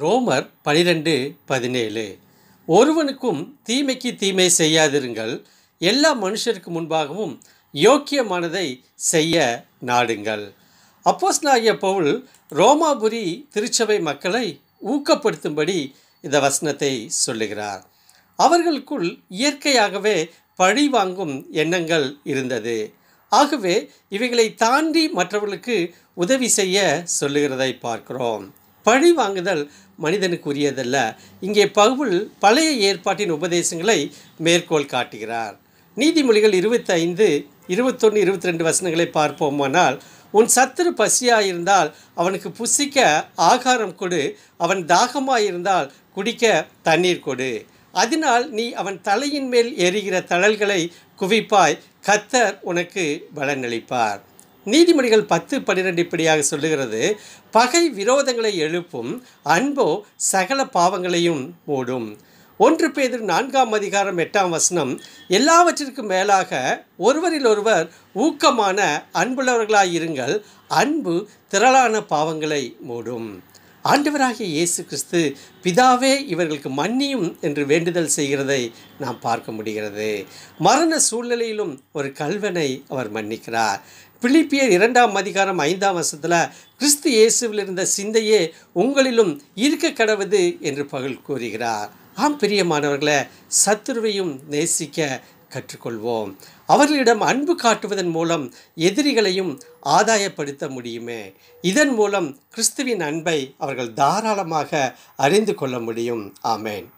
ரோமர் பனிரெண்டு பதினேழு ஒருவனுக்கும் தீமைக்கு தீமை செய்யாதிருங்கள் எல்லா மனுஷருக்கு முன்பாகவும் யோக்கியமானதை செய்ய நாடுங்கள் நாகிய பவுல் ரோமாபுரி திருச்சபை மக்களை ஊக்கப்படுத்தும்படி இந்த வசனத்தை சொல்லுகிறார் அவர்களுக்குள் இயற்கையாகவே பழி வாங்கும் எண்ணங்கள் இருந்தது ஆகவே இவைகளை தாண்டி மற்றவர்களுக்கு உதவி செய்ய சொல்லுகிறதை பார்க்கிறோம் பழி வாங்குதல் மனிதனுக்குரியதல்ல இங்கே பகுல் பழைய ஏற்பாட்டின் உபதேசங்களை மேற்கோள் காட்டுகிறார் நீதிமொழிகள் இருபத்தைந்து இருபத்தொன்று இருபத்தி ரெண்டு வசனங்களை பார்ப்போமானால் உன் சத்துரு பசியாயிருந்தால் அவனுக்கு புசிக்க ஆகாரம் கொடு அவன் தாகமாயிருந்தால் குடிக்க தண்ணீர் கொடு அதனால் நீ அவன் தலையின் மேல் எரிகிற தழல்களை குவிப்பாய் கத்தர் உனக்கு பலனளிப்பார் நீதிமொழிகள் பத்து பன்னிரெண்டு இப்படியாக சொல்லுகிறது பகை விரோதங்களை எழுப்பும் அன்போ சகல பாவங்களையும் மூடும் ஒன்று பேர் நான்காம் அதிகாரம் எட்டாம் வசனம் எல்லாவற்றிற்கும் மேலாக ஒருவரில் ஒருவர் ஊக்கமான அன்புள்ளவர்களாயிருங்கள் அன்பு திரளான பாவங்களை மூடும் ஆண்டவராகிய இயேசு கிறிஸ்து பிதாவே இவர்களுக்கு மன்னியும் என்று வேண்டுதல் செய்கிறதை நாம் பார்க்க முடிகிறது மரண சூழ்நிலையிலும் ஒரு கல்வனை அவர் மன்னிக்கிறார் பிலிப்பியர் இரண்டாம் அதிகாரம் ஐந்தாம் வருஷத்தில் கிறிஸ்து இயேசுவில் இருந்த சிந்தையே உங்களிலும் இருக்க கடவுது என்று பகல் கூறுகிறார் ஆம் பிரியமானவர்களை சத்துருவையும் நேசிக்க கற்றுக்கொள்வோம் அவர்களிடம் அன்பு காட்டுவதன் மூலம் எதிரிகளையும் ஆதாயப்படுத்த முடியுமே இதன் மூலம் கிறிஸ்துவின் அன்பை அவர்கள் தாராளமாக அறிந்து கொள்ள முடியும் ஆமேன்